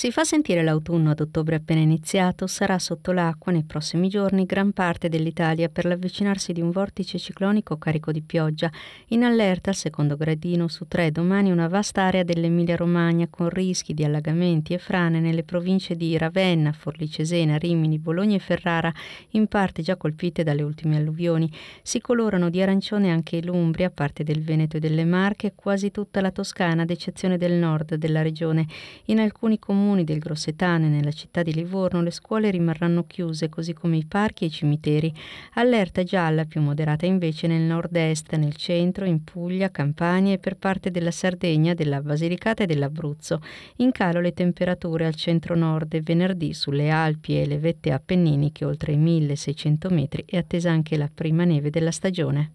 Si fa sentire l'autunno ad ottobre appena iniziato, sarà sotto l'acqua nei prossimi giorni gran parte dell'Italia per l'avvicinarsi di un vortice ciclonico carico di pioggia. In allerta al secondo gradino su tre domani una vasta area dell'Emilia-Romagna con rischi di allagamenti e frane nelle province di Ravenna, Forlì-Cesena, Rimini, Bologna e Ferrara, in parte già colpite dalle ultime alluvioni. Si colorano di arancione anche l'Umbria, parte del Veneto e delle Marche, quasi tutta la Toscana, ad eccezione del nord della regione. In alcuni comuni comuni del Grossetane nella città di Livorno le scuole rimarranno chiuse, così come i parchi e i cimiteri. Allerta gialla più moderata invece nel nord-est, nel centro, in Puglia, Campania e per parte della Sardegna, della Basilicata e dell'Abruzzo. In calo le temperature al centro-nord e venerdì sulle Alpi e le vette appenniniche oltre i 1600 metri è attesa anche la prima neve della stagione.